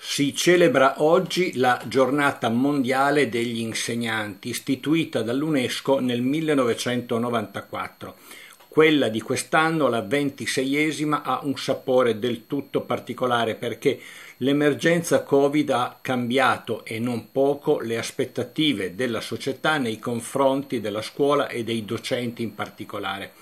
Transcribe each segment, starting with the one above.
Si celebra oggi la Giornata Mondiale degli Insegnanti, istituita dall'UNESCO nel 1994. Quella di quest'anno, la ventiseiesima, ha un sapore del tutto particolare perché l'emergenza Covid ha cambiato e non poco le aspettative della società nei confronti della scuola e dei docenti in particolare.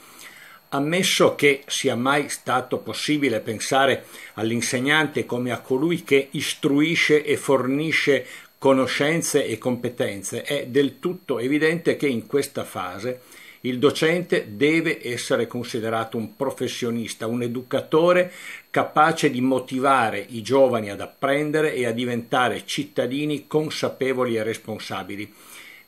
Ammesso che sia mai stato possibile pensare all'insegnante come a colui che istruisce e fornisce conoscenze e competenze, è del tutto evidente che in questa fase il docente deve essere considerato un professionista, un educatore capace di motivare i giovani ad apprendere e a diventare cittadini consapevoli e responsabili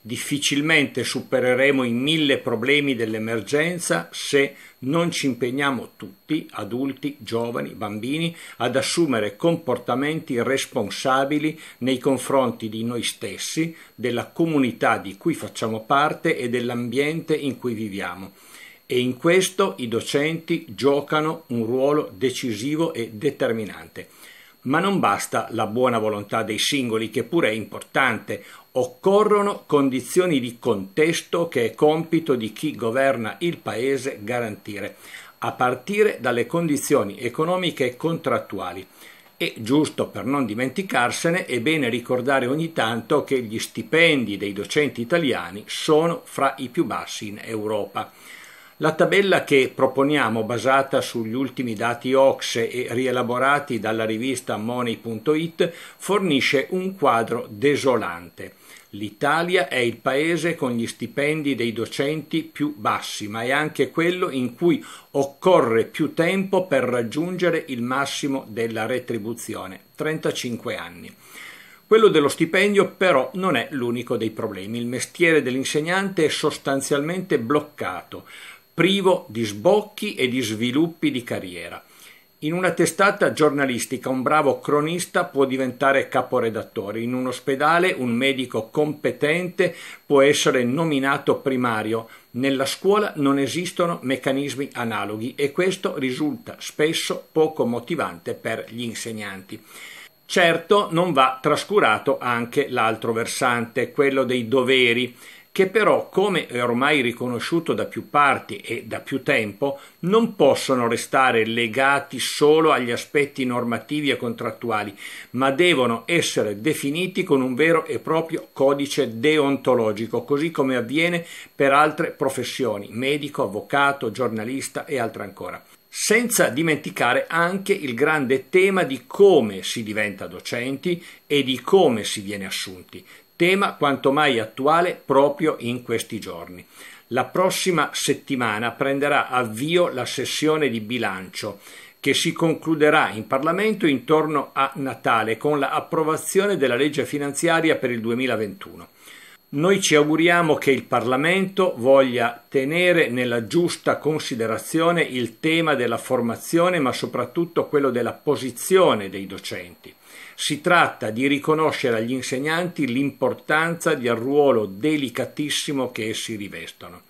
difficilmente supereremo i mille problemi dell'emergenza se non ci impegniamo tutti, adulti, giovani, bambini, ad assumere comportamenti responsabili nei confronti di noi stessi, della comunità di cui facciamo parte e dell'ambiente in cui viviamo. E in questo i docenti giocano un ruolo decisivo e determinante. Ma non basta la buona volontà dei singoli, che pure è importante, occorrono condizioni di contesto che è compito di chi governa il Paese garantire, a partire dalle condizioni economiche e contrattuali. E giusto per non dimenticarsene, è bene ricordare ogni tanto che gli stipendi dei docenti italiani sono fra i più bassi in Europa. La tabella che proponiamo, basata sugli ultimi dati OXE e rielaborati dalla rivista Money.it, fornisce un quadro desolante. L'Italia è il paese con gli stipendi dei docenti più bassi, ma è anche quello in cui occorre più tempo per raggiungere il massimo della retribuzione, 35 anni. Quello dello stipendio però non è l'unico dei problemi. Il mestiere dell'insegnante è sostanzialmente bloccato privo di sbocchi e di sviluppi di carriera. In una testata giornalistica un bravo cronista può diventare caporedattore, in un ospedale un medico competente può essere nominato primario, nella scuola non esistono meccanismi analoghi e questo risulta spesso poco motivante per gli insegnanti. Certo non va trascurato anche l'altro versante, quello dei doveri che però, come è ormai riconosciuto da più parti e da più tempo, non possono restare legati solo agli aspetti normativi e contrattuali, ma devono essere definiti con un vero e proprio codice deontologico, così come avviene per altre professioni, medico, avvocato, giornalista e altre ancora senza dimenticare anche il grande tema di come si diventa docenti e di come si viene assunti, tema quanto mai attuale proprio in questi giorni. La prossima settimana prenderà avvio la sessione di bilancio che si concluderà in Parlamento intorno a Natale con l'approvazione della legge finanziaria per il 2021. Noi ci auguriamo che il Parlamento voglia tenere nella giusta considerazione il tema della formazione, ma soprattutto quello della posizione dei docenti. Si tratta di riconoscere agli insegnanti l'importanza del ruolo delicatissimo che essi rivestono.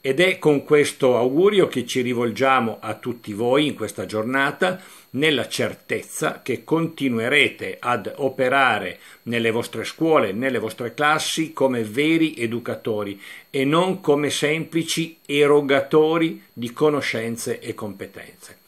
Ed è con questo augurio che ci rivolgiamo a tutti voi in questa giornata, nella certezza che continuerete ad operare nelle vostre scuole, nelle vostre classi come veri educatori e non come semplici erogatori di conoscenze e competenze.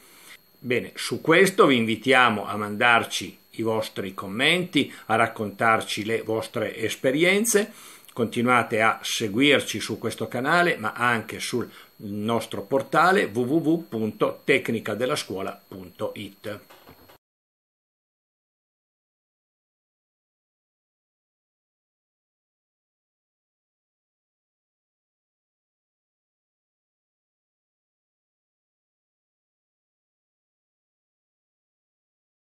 Bene, su questo vi invitiamo a mandarci i vostri commenti, a raccontarci le vostre esperienze. Continuate a seguirci su questo canale, ma anche sul nostro portale www.tecnicadellascuola.it.